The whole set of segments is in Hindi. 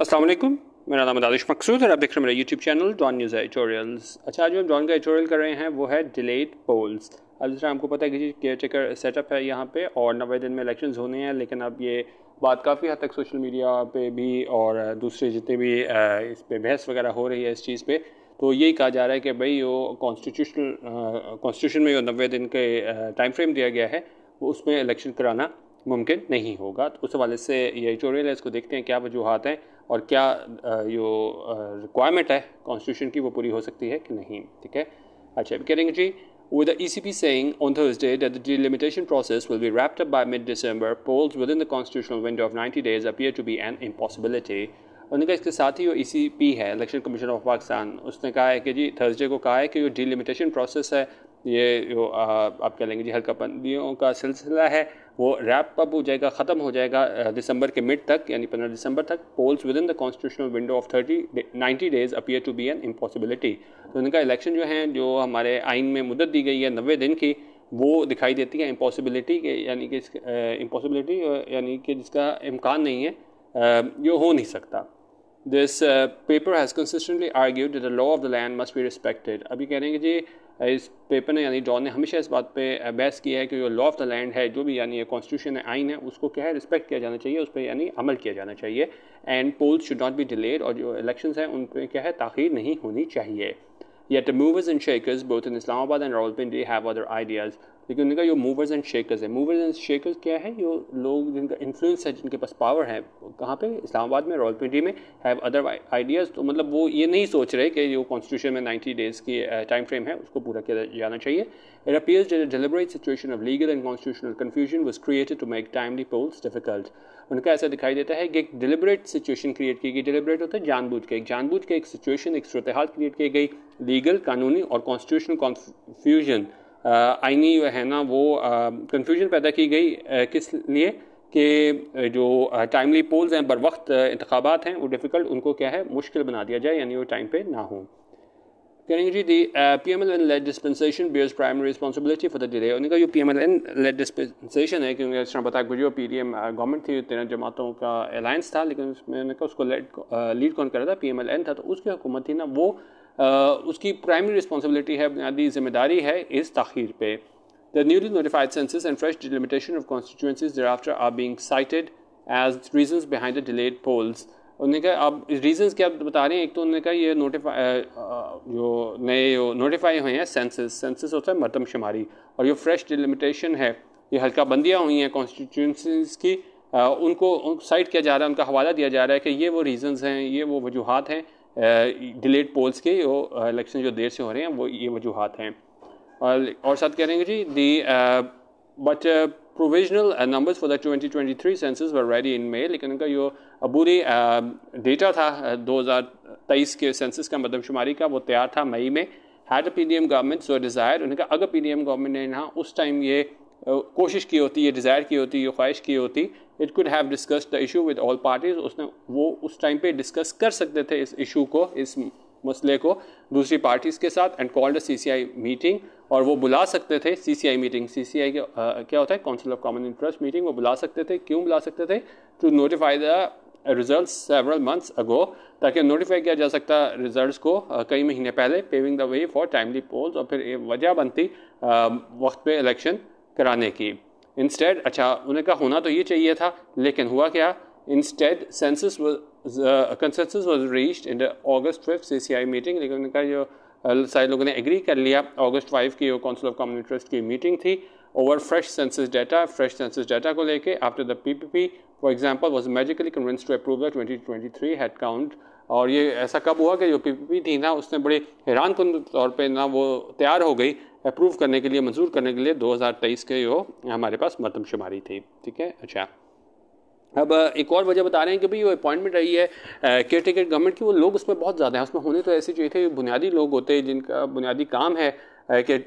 अस्सलाम वालेकुम मेरा नाम दादिश मकसूद और आप देख रहे हैं मेरा YouTube channel Dawn News editorials अच्छा आज हम डॉन का एडिटोरियल कर रहे हैं वो है डिलेड पोल्स अब जिस आपको पता है कि केयर टेकर सेटअप है यहाँ पे और नवे दिन में इलेक्शंस होने हैं लेकिन अब ये बात काफ़ी हद तक सोशल मीडिया पे भी और दूसरे जितने भी इस पर बहस वगैरह हो रही है इस चीज़ पर तो यही कहा जा रहा है कि भाई वो कॉन्स्टिट्यूशनल कॉन्स्टिट्यूशन में जो नब्बे दिन के टाइम फ्रेम दिया गया है वो उसमें इलेक्शन कराना मुमकिन नहीं होगा तो उस हवाले से ये एडिटोरियल है इसको देखते हैं क्या वजूहत हैं और क्या जो रिक्वायरमेंट है कॉन्स्टिट्यूशन की वो पूरी हो सकती है कि नहीं ठीक है अच्छा अभी करेंगे जी with the E C P saying on Thursday that the delimitation process will be wrapped by mid December polls within the constitutional window of ninety days appear to be an impossibility उन्होंने कहा इसके साथ ही वो ई सी पी है इलेक्शन कमीशन ऑफ पाकिस्तान उसने कहा है कि जी थर्सडे को कहा है कि जो डिलिमिटेशन प्रोसेस है ये जो आप कह लेंगे जी हल्काबंदियों का सिलसिला है वो रैप अप हो जाएगा ख़त्म हो जाएगा दिसंबर uh, के मिड तक यानी पंद्रह दिसंबर तक polls within the constitutional window of thirty ninety days appear to be an impossibility तो उनका इलेक्शन जो है जो हमारे आइन में मुदत दी गई है नब्बे दिन की वो दिखाई देती है इम्पॉसिबिलिटी के यानी कि इम्पॉसिबिलिटी uh, uh, यानी कि जिसका इम्कान नहीं है ये हो नहीं सकता this paper has consistently argued the law of the land must be respected अभी कह रहे हैं कि जी इस पेपर ने यानी जॉन ने हमेशा इस बात पे बहस की है कि जो लॉ ऑफ द लैंड है जो भी यानी ये कॉन्स्टिट्यूशन है आइन है उसको क्या है रिस्पेक्ट किया जाना चाहिए उस पर यानी अमल किया जाना चाहिए and polls should not be delayed और जो इलेक्शन हैं उन पर क्या है ताखिर नहीं होनी चाहिए Yet movers movers shakers both in Islamabad and Rawalpindi have other ideas लेकिन उनका जो मूवर्स एंड शेकर्स है मूवर्स एंड शेकर्स क्या है जो लोग जिनका इन्फ्लुएंस है जिनके पास पावर है कहाँ पे इस्लामाबाद में रावलपिंडी में हैव अदर आइडियाज़ तो मतलब वो ये नहीं सोच रहे कि जो कॉन्स्टिट्यूशन में नाइन्टी डेज़ की टाइम फ्रेम है उसको पूरा किया जाना चाहिए it appears deliberate situation of legal and constitutional confusion was created to make timely polls difficult उनका ऐसा दिखाई देता है कि एक डिलिबरेट सिचुएशन क्रिएट की गई डिलिबरेट होता है जानबूझ के एक जानबूझ के एक सिचुएशन एक सूरत क्रिएट की गई लीगल कानूनी और कॉन्स्टिट्यूशनल कॉन्फ्यूजन आइनी है ना वो कन्फ्यूजन पैदा की गई किस लिए कि जो टाइमली पोल्स हैं बर वक्त इंतबात हैं वो डिफ़िकल्ट उनको क्या है मुश्किल बना दिया जाए यानी वो टाइम पे ना हो करेंगे जी the P M L N led dispensation bears primary responsibility for the delay उनका जो P M L N led dispensation है क्योंकि इस तरह बताया गुजो पी डी एम गवर्नमेंट थी तेरह जमातों का अलायंस था लेकिन उसमें उन्होंने कहा उसको लीड कौन कर रहा था पी एम एल एन था तो उसकी हुकूमत थी ना वो उसकी प्राइमरी रिस्पॉन्सिबिलिटी है बुनियादी जिम्मेदारी है इस तखीर पे the newly notified and fresh fresh delimitation of constituencies thereafter are being cited as reasons behind the delayed उन्होंने कहा अब के क्या बता रहे हैं एक तो उन्होंने कहा ये नोटिफाई जो नए नोटिफाई हुए हैं सेंसिस सेंसिस होता है मरदमशुमारी शुमारी और जो फ्रेश डिलिमिटेशन है ये हल्का बंदियाँ हुई हैं कॉन्स्टिट्यूंसीज की आ, उनको साइड किया जा रहा है उनका हवाला दिया जा रहा है कि ये वो रीजंस हैं ये वो वजूहत हैं डिलेड पोल्स के वो इलेक्शन जो देर से हो रहे हैं वो ये वजूहत हैं और और साथ कह रहे हैं जी the but provisional numbers for the 2023 census were ready in May लेकिन उनका जो अबूरी डेटा था 2023 के सेंसिस का मदमशुमारी मतलब का वो तैयार था मई में had P D M government so desire उनका अगर पी डी एम गवर्नमेंट ने यहाँ उस टाइम ये Uh, कोशिश की होती ये डिज़ायर की होती ये ख्वाहिश की होती it could have discussed the issue with all parties उसने वो उस टाइम पे डिस्कस कर सकते थे इस इशू को इस मसले को दूसरी पार्टीज़ के साथ and called C C I meeting और वो बुला सकते थे सी C I meeting C C आई क्या होता है council of common interest meeting वो बुला सकते थे क्यों बुला सकते थे to notify the result several months ago ताकि नोटिफाई किया जा सकता रिजल्ट को uh, कई महीने पहले paving the way for timely polls और फिर वजह बनती uh, वक्त पे इलेक्शन कराने की इंस्टेड अच्छा उन्हें का होना तो ये चाहिए था लेकिन हुआ क्या instead census consensus was reached in the August fifth CCI meeting लेकिन उनका जो uh, सारे लोगों ने एग्री कर लिया अगस्त फाइव की काउंसिल ऑफ कॉमन इंटरेस्ट की मीटिंग थी over fresh census data fresh census data को लेके after the PPP for example was magically convince to approve the 2023 head count और ये ऐसा कब हुआ कि जो पीपीपी थी ना उसने बड़े हैरान कन तौर पे ना वो तैयार हो गई अप्रूव करने के लिए मंजूर करने के लिए 2023 के जो हमारे पास मरदमशुमारी थी ठीक है अच्छा अब एक और वजह बता रहे हैं कि भाई वो अपॉइंटमेंट रही है केयर टेकर गवर्नमेंट की वो लोग उसमें बहुत ज़्यादा हैं उसमें होने तो ऐसे चाहिए थे बुनियादी लोग होते हैं जिनका बुनियादी काम है कि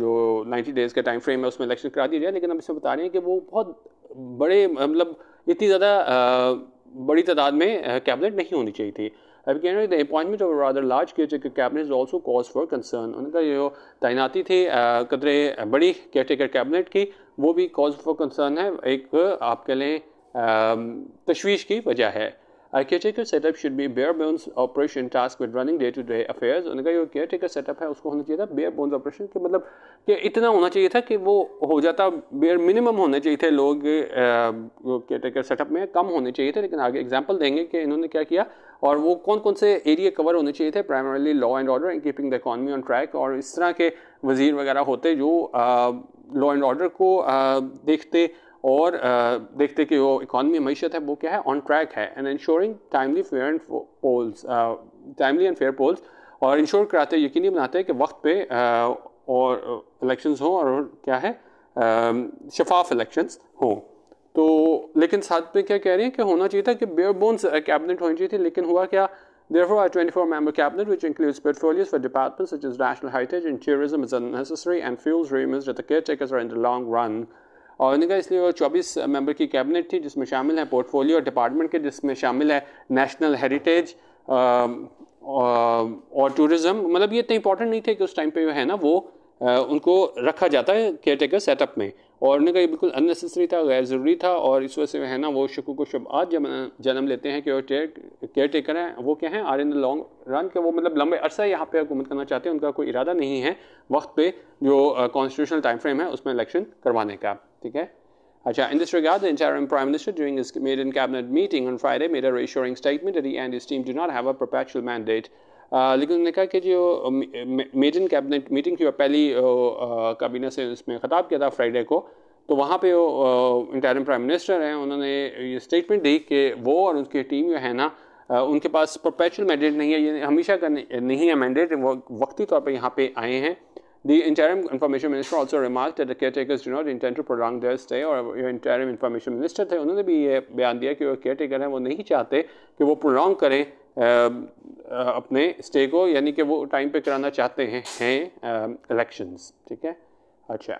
जो 90 डेज़ का टाइम फ्रेम है उसमें इलेक्शन करा दिया जाए लेकिन हम इसमें बता रहे हैं कि वो बहुत बड़े मतलब इतनी ज़्यादा बड़ी तादाद में कैबिनेट नहीं होनी चाहिए थी अब कहना है appointment of rather large cabinet also cause for concern उनका जो तैनाती थी कदरे बड़ी टेकर कैबिनेट की वो भी कॉज फॉर कंसर्न है एक आप कह लें तशवीश की वजह है A caretaker setup should be bare bones operation task with running day to day affairs. उन्होंने कहा जो caretaker setup है उसको होना चाहिए था bare bones operation के मतलब कि इतना होना चाहिए था कि वो हो जाता bare minimum होने चाहिए थे लोग caretaker setup में कम होने चाहिए थे लेकिन आगे एग्जाम्पल देंगे कि इन्होंने क्या किया और वो कौन कौन से एरिया कवर होने चाहिए थे primarily law and order and keeping the economy on track और इस तरह के वजीर वगैरह होते जो लॉ एंड ऑर्डर को देखते और देखते कि वो इकॉनमी मीशत है वो क्या है ऑन ट्रैक है and ensuring timely fair and polls timely and fair polls और इंश्योर कराते यकीनी बनाते हैं कि वक्त पे और इलेक्शंस हों और क्या है शफाफ इलेक्शंस हों तो लेकिन साथ में क्या कह रहे हैं कि होना चाहिए था कि बेयर बोन्स कैबिनेट होनी चाहिए थी लेकिन हुआ क्या there four are twenty four member cabinet which includes portfolios for departments is national heritage in tourism is unnecessary and fuels rumours in the long run और इनका इसलिए वो चौबीस मेंबर की कैबिनेट थी जिसमें शामिल हैं पोर्टफोलियो और डिपार्टमेंट के जिसमें शामिल है नेशनल हेरिटेज और टूरिज़्म मतलब ये इतने इंपॉर्टेंट नहीं थे कि उस टाइम पे जो है ना वो उनको रखा जाता है केयर टेकर सेटअप में और उन्हें कहा बिल्कुल अननेसेसरी था गैर ज़रूरी था और इस वजह से है ना वो शुक्र को शुभ आज जब जन्म लेते हैं कि वो केयर टेकर हैं वो क्या हैं are in the long run के वो मतलब लंबे अरसा यहाँ पे हुकूमत करना चाहते हैं उनका कोई इरादा नहीं है वक्त पे जो कॉन्स्टिट्यूशनल टाइम फ्रेम है उसमें इलेक्शन करवाने का ठीक है अच्छा in this regard the interim prime minister during his maiden cabinet meeting on Friday made a reassuring statement that he and his team do not have लेकिन उन्होंने कहा कि जो मेजन कैबिनेट मीटिंग थी पहली काबीना से उसमें ख़ताब किया था फ्राइडे को तो वहाँ पे वो इंटरम प्राइम मिनिस्टर हैं उन्होंने ये स्टेटमेंट दी कि वो और उनकी टीम जो है ना उनके पास प्रोपेचुअल मैंडेट नहीं है ये हमेशा का नहीं है मैंडेट वो वक्ती तौर पर यहाँ पे आए हैं the interim information minister also remark the caretakers do not intend to prolong their stay और जो interim मिनिस्टर थे उन्होंने भी ये बयान दिया कि वो टेकर हैं वो नहीं चाहते कि वो प्रोलॉन्ग करें अपने स्टे को यानी कि वो टाइम पे कराना चाहते हैं हैं इलेक्शंस ठीक है अच्छा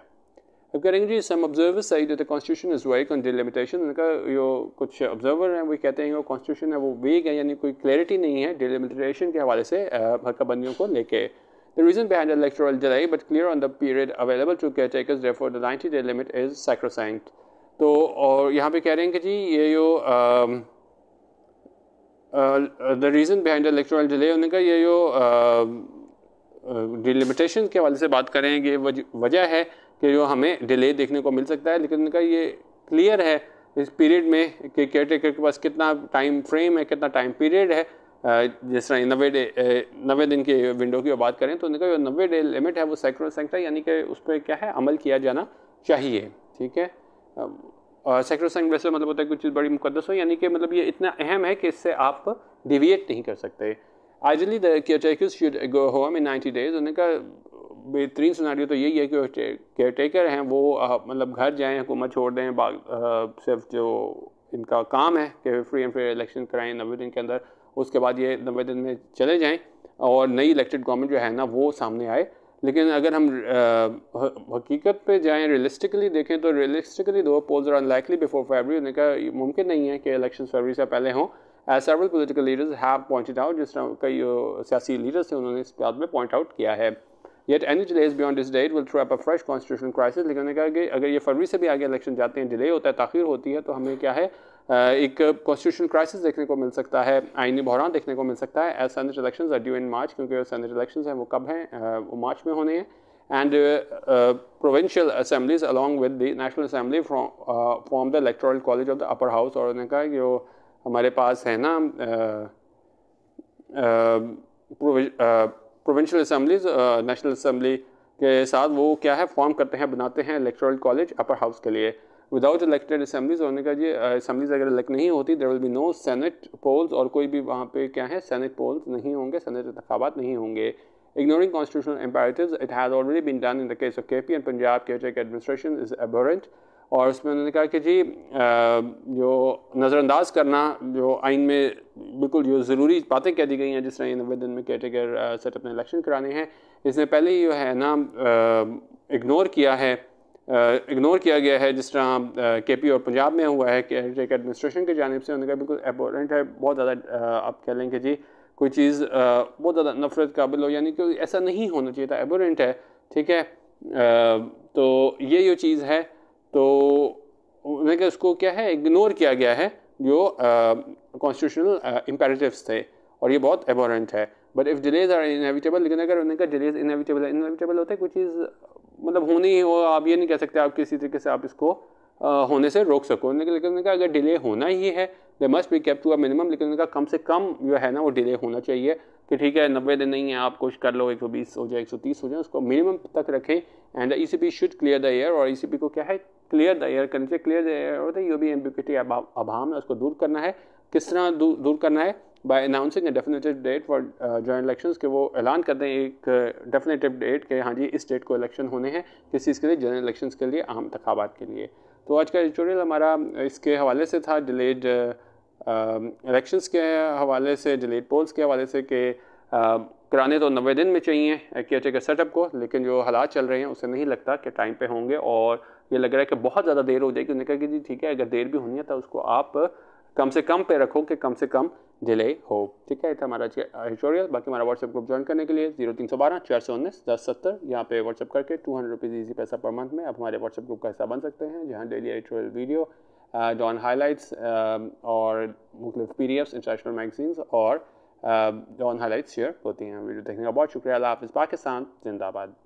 अब करेंगे जी some observer say the constitution is vague on delimitation उनका जो कुछ ऑब्जर्वर हैं वो कहते हैं वो कॉन्स्टिट्यूशन है वो वेग है यानी कोई क्लैरिटी नहीं है डिलिमिटेशन के हवाले से हक्काबंदियों को लेके The reason behind the electoral delay, but clear on the period available to caretakers, therefore the 90 day limit is sacrosanct. तो और यहाँ पे कह रहे हैं कि जी ये जो the reason behind electoral delay होने का ये जो डिलिमिटेशन uh, के हवाले से बात करें ये वजह है कि जो हमें डिले देखने को मिल सकता है लेकिन उनका ये क्लियर है इस पीरियड में कि केयर टेकर के पास कितना टाइम फ्रेम है कितना टाइम पीरियड है जिस तरह नबे डे नबे दिन की विंडो की बात करें तो उनका जो नबे डे लिमिट है वो सैक्रोसेंट है यानी कि उस पर क्या है अमल किया जाना चाहिए ठीक है और सेक्रोसैंग वैसे मतलब होता है कुछ चीज़ बड़ी मुकदस हो यानी कि मतलब ये इतना अहम है कि इससे आप डिविएट नहीं कर सकते ideally care should go home in ninety days उन्होंने कहा बेहतरीन सुनारियो तो यही है कि केयर टेकर हैं वो मतलब घर जाएँ हुकूमत छोड़ दें सिर्फ जो इनका काम है कि फ्री एंड फेयर इलेक्शन कराएं नब्बे दिन के अंदर उसके बाद ये नब्बे दिन में चले जाएँ और नई इलेक्टेड गवर्नमेंट जो है ना वो सामने आए लेकिन अगर हम हकीकत पे जाएं रियलिस्टिकली देखें तो रियलिस्टिकली दो polls are unlikely before February उन्होंने कहा मुमकिन नहीं है कि इलेक्शन फेबरी से पहले हों as several political leaders have pointed out जिस तरह कई सियासी लीडर्स हैं उन्होंने इस बात में पॉइंट आउट किया है yet any delays beyond this date will throw up a fresh constitution crisis लेकिन उन्होंने कहा कि अगर ये फरवरी से भी आगे इलेक्शन जाते हैं डिले होता है तखिर होती है तो हमें क्या है एक कॉन्स्टिट्यूशन क्राइसिस देखने को मिल सकता है आइनी बहरान देखने को मिल सकता है as Senate election are due in March क्योंकि सेंट इलेक्शन हैं वो कब हैं वो मार्च में होने हैं and provincial assemblies along with the national the national the from college of the upper house और उन्होंने कहा कि वो हमारे पास है ना प्रोविंशियल असम्बलीज नेशनल असम्बली के साथ वो क्या है फॉर्म करते हैं बनाते हैं इलेक्ट्रल कॉलेज अपर हाउस के लिए विदाउट इलेक्टेड असम्बलीज होने का ये असम्बलीज अगर इलेक्ट नहीं होती there will be no Senate polls और कोई भी वहाँ पे क्या है सेनेट पोल्स नहीं होंगे सेनेट इंतबात नहीं होंगे Ignoring it has already been done in the case of K P and Punjab के caretaker एडमिनिस्ट्रेशन इज एबोरेंट और उसमें उन्होंने कहा कि जी जो नज़रअंदाज करना जो आइन में बिल्कुल जो ज़रूरी बातें कह दी गई हैं जिस तरह नब्बे दिन में कैटेगर सेटअप ने इलेक्शन कराने हैं इसने पहले ही जो है ना इग्नोर किया है इग्नोर किया गया है जिस तरह के पी और पंजाब में हुआ है कि एडमिनिस्ट्रेशन की जानब से उनका बिल्कुल एबोरेंट है बहुत ज़्यादा आप कह लें कि जी कोई चीज़ बहुत ज़्यादा नफरत काबिल हो यानी कि ऐसा नहीं होना चाहिए था एबोरेंट है ठीक है तो ये जो चीज़ है तो उन्होंने कहा उसको क्या है इग्नोर किया गया है जो कॉन्स्टिट्यूशनल इम्पेरेटिव्स थे और ये बहुत एबोरेंट है but if delays are inevitable लेकिन अगर उन्होंने कहा डिलेज इनविटेबल है इनविटेबल होता है कोई चीज़ मतलब होनी ही हो आप ये नहीं कह सकते आप किसी तरीके से आप इसको आ, होने से रोक सको लेकिन उन्होंने कहा अगर डिले होना ही है they must be cap to a minimum लेकिन उन्होंने कहा कम से कम जो है ना वो डिले होना चाहिए कि ठीक है नब्बे दिन नहीं है आप कुछ कर लो एक सौ बीस हो जाए एक सौ तीस हो जाए उसको मिनिमम तक रखें and E C P should clear the air और ई सी पी को क्या है क्लियर द एयर करना चाहिए क्लियर द एयर होता है यू बी एम्बिक्यूटी अभाव है उसको दूर करना है किस तरह दूर, दूर करना है by announcing a definitive date for joint election के वो ऐलान कर दें एक डेफिनेटिव डेट के हाँ जी इस डेट को इलेक्शन होने हैं किस चीज़ के लिए जनरल इलेक्शन के लिए आम इंतबात के लिए तो आज का एडिटोरियल हमारा इसके हवाले से था डिलेड इलेक्शंस uh, um, के हवाले से डिलेड पोल्स के हवाले से कि कराने uh, तो नबे दिन में चाहिए के एच के सेटअप को लेकिन जो हालात चल रहे हैं उसे नहीं लगता कि टाइम पे होंगे और ये लग रहा है कि बहुत ज़्यादा देर हो जाएगी उन्होंने कहा कि जी ठीक है अगर देर भी होनी है तो उसको आप कम से कम पे रखो कि कम से कम डिले हो ठीक है इतना था हमारा आज ट्यूटोरियल बाकी हमारा व्हाट्सएप ग्रुप ज्वाइन करने के लिए जीरो तीन सौ बारह चार सौ उन्नीस दस सत्तर यहाँ पे व्हाट्सअप करके टू हंड्रेड रुपीज़ ईजी पैसा पर मंथ में आप हमारे व्हाट्सएप ग्रुप का हिस्सा बन सकते हैं जहाँ daily editorial video Dawn highlights और मुख्तलिफ P D Fs international magazines और डॉन हाईलाइट्स शेयर होती हैं वीडियो देखने का बहुत शुक्रिया अल्लाह हाफिज़ पाकिस्तान जिंदाबाद